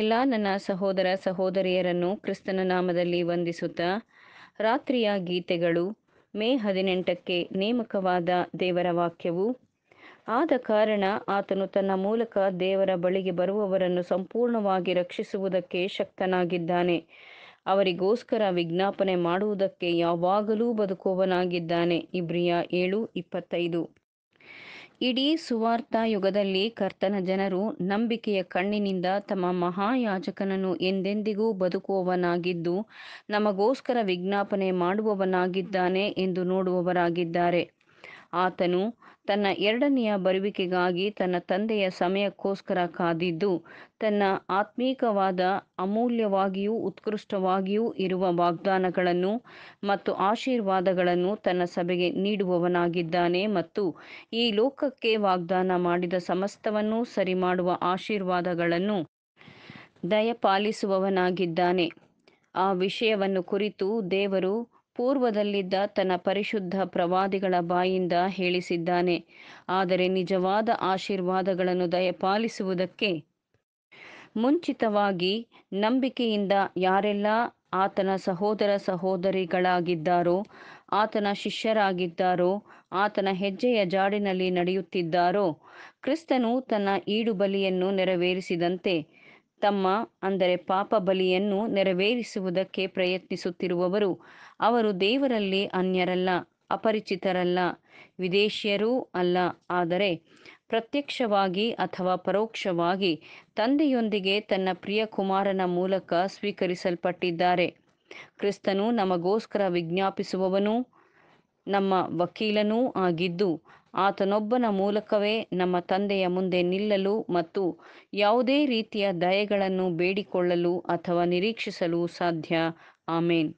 ಎಲ್ಲ ನನ್ನ ಸಹೋದರ ಸಹೋದರಿಯರನ್ನು ಕ್ರಿಸ್ತನ ನಾಮದಲ್ಲಿ ವಂದಿಸುತ್ತಾ ರಾತ್ರಿಯ ಗೀತೆಗಳು ಮೇ ಹದಿನೆಂಟಕ್ಕೆ ನೇಮಕವಾದ ದೇವರ ವಾಕ್ಯವು ಆದ ಕಾರಣ ಆತನು ತನ್ನ ಮೂಲಕ ದೇವರ ಬಳಿಗೆ ಬರುವವರನ್ನು ಸಂಪೂರ್ಣವಾಗಿ ರಕ್ಷಿಸುವುದಕ್ಕೆ ಶಕ್ತನಾಗಿದ್ದಾನೆ ಅವರಿಗೋಸ್ಕರ ವಿಜ್ಞಾಪನೆ ಮಾಡುವುದಕ್ಕೆ ಯಾವಾಗಲೂ ಬದುಕುವವನಾಗಿದ್ದಾನೆ ಇಬ್ರಿಯ ಏಳು ಇಪ್ಪತ್ತೈದು ಇಡೀ ಸುವಾರ್ಥ ಯುಗದಲ್ಲಿ ಕರ್ತನ ಜನರು ನಂಬಿಕೆಯ ಕಣ್ಣಿನಿಂದ ತಮ್ಮ ಮಹಾಯಾಜಕನನ್ನು ಎಂದೆಂದಿಗೂ ಬದುಕುವವನಾಗಿದ್ದು ನಮಗೋಸ್ಕರ ವಿಜ್ಞಾಪನೆ ಮಾಡುವವನಾಗಿದ್ದಾನೆ ಎಂದು ನೋಡುವವರಾಗಿದ್ದಾರೆ ಆತನು ತನ್ನ ಎರಡನೆಯ ಬರುವಿಕೆಗಾಗಿ ತನ್ನ ತಂದೆಯ ಸಮಯಕ್ಕೋಸ್ಕರ ಕಾದಿದ್ದು ತನ್ನ ಆತ್ಮೀಕವಾದ ಅಮೂಲ್ಯವಾಗಿಯೂ ಉತ್ಕೃಷ್ಟವಾಗಿಯೂ ಇರುವ ವಾಗ್ದಾನಗಳನ್ನು ಮತ್ತು ಆಶೀರ್ವಾದಗಳನ್ನು ತನ್ನ ಸಭೆಗೆ ನೀಡುವವನಾಗಿದ್ದಾನೆ ಮತ್ತು ಈ ಲೋಕಕ್ಕೆ ವಾಗ್ದಾನ ಮಾಡಿದ ಸಮಸ್ತವನ್ನು ಮಾಡುವ ಆಶೀರ್ವಾದಗಳನ್ನು ದಯಪಾಲಿಸುವವನಾಗಿದ್ದಾನೆ ಆ ವಿಷಯವನ್ನು ಕುರಿತು ದೇವರು ಪೂರ್ವದಲ್ಲಿದ್ದ ತನ್ನ ಪರಿಶುದ್ಧ ಪ್ರವಾದಿಗಳ ಬಾಯಿಂದ ಹೇಳಿಸಿದ್ದಾನೆ ಆದರೆ ನಿಜವಾದ ಆಶೀರ್ವಾದಗಳನ್ನು ದಯಪಾಲಿಸುವುದಕ್ಕೆ ಮುಂಚಿತವಾಗಿ ನಂಬಿಕೆಯಿಂದ ಯಾರೆಲ್ಲ ಆತನ ಸಹೋದರ ಸಹೋದರಿಗಳಾಗಿದ್ದಾರೋ ಆತನ ಶಿಷ್ಯರಾಗಿದ್ದಾರೋ ಆತನ ಹೆಜ್ಜೆಯ ಜಾಡಿನಲ್ಲಿ ನಡೆಯುತ್ತಿದ್ದಾರೋ ಕ್ರಿಸ್ತನು ತನ್ನ ಈಡುಬಲಿಯನ್ನು ನೆರವೇರಿಸಿದಂತೆ ತಮ್ಮ ಅಂದರೆ ಪಾಪ ಬಲಿಯನ್ನು ನೆರವೇರಿಸುವುದಕ್ಕೆ ಪ್ರಯತ್ನಿಸುತ್ತಿರುವವರು ಅವರು ದೇವರಲ್ಲಿ ಅನ್ಯರಲ್ಲ ಅಪರಿಚಿತರಲ್ಲ ವಿದೇಶಿಯರೂ ಅಲ್ಲ ಆದರೆ ಪ್ರತ್ಯಕ್ಷವಾಗಿ ಅಥವಾ ಪರೋಕ್ಷವಾಗಿ ತಂದೆಯೊಂದಿಗೆ ತನ್ನ ಪ್ರಿಯ ಕುಮಾರನ ಮೂಲಕ ಸ್ವೀಕರಿಸಲ್ಪಟ್ಟಿದ್ದಾರೆ ಕ್ರಿಸ್ತನು ನಮಗೋಸ್ಕರ ವಿಜ್ಞಾಪಿಸುವವನು ನಮ್ಮ ವಕೀಲನೂ ಆಗಿದ್ದು ಆತನೊಬ್ಬನ ಮೂಲಕವೇ ನಮ್ಮ ತಂದೆಯ ಮುಂದೆ ನಿಲ್ಲಲು ಮತ್ತು ಯಾವುದೇ ರೀತಿಯ ದಯೆಗಳನ್ನು ಬೇಡಿಕೊಳ್ಳಲು ಅಥವಾ ನಿರೀಕ್ಷಿಸಲು ಸಾಧ್ಯ ಆಮೇನ್